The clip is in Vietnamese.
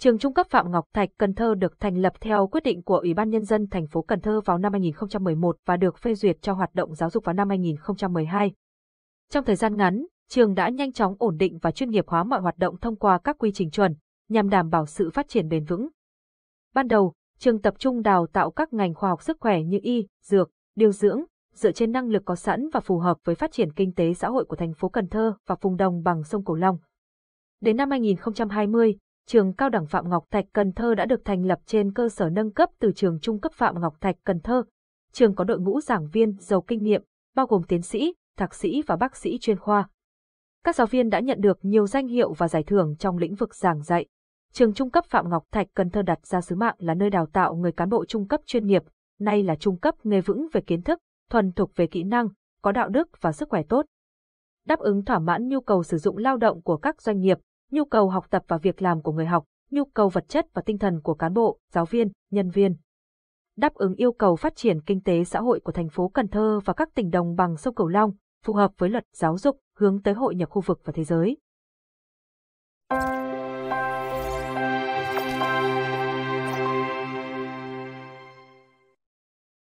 Trường trung cấp Phạm Ngọc Thạch Cần Thơ được thành lập theo quyết định của Ủy ban Nhân dân thành phố Cần Thơ vào năm 2011 và được phê duyệt cho hoạt động giáo dục vào năm 2012. Trong thời gian ngắn, trường đã nhanh chóng ổn định và chuyên nghiệp hóa mọi hoạt động thông qua các quy trình chuẩn, nhằm đảm bảo sự phát triển bền vững. Ban đầu, trường tập trung đào tạo các ngành khoa học sức khỏe như y, dược, điều dưỡng, dựa trên năng lực có sẵn và phù hợp với phát triển kinh tế xã hội của thành phố Cần Thơ và vùng đồng bằng sông Cửu Long. Đến năm 2020, trường cao đẳng Phạm Ngọc Thạch Cần Thơ đã được thành lập trên cơ sở nâng cấp từ trường trung cấp Phạm Ngọc Thạch Cần Thơ. Trường có đội ngũ giảng viên giàu kinh nghiệm, bao gồm tiến sĩ, thạc sĩ và bác sĩ chuyên khoa. Các giáo viên đã nhận được nhiều danh hiệu và giải thưởng trong lĩnh vực giảng dạy. Trường trung cấp Phạm Ngọc Thạch Cần Thơ đặt ra sứ mạng là nơi đào tạo người cán bộ trung cấp chuyên nghiệp, nay là trung cấp nghề vững về kiến thức, thuần thục về kỹ năng, có đạo đức và sức khỏe tốt. Đáp ứng thỏa mãn nhu cầu sử dụng lao động của các doanh nghiệp, nhu cầu học tập và việc làm của người học, nhu cầu vật chất và tinh thần của cán bộ, giáo viên, nhân viên. Đáp ứng yêu cầu phát triển kinh tế xã hội của thành phố Cần Thơ và các tỉnh đồng bằng sông Cửu Long, phù hợp với luật giáo dục, hướng tới hội nhập khu vực và thế giới.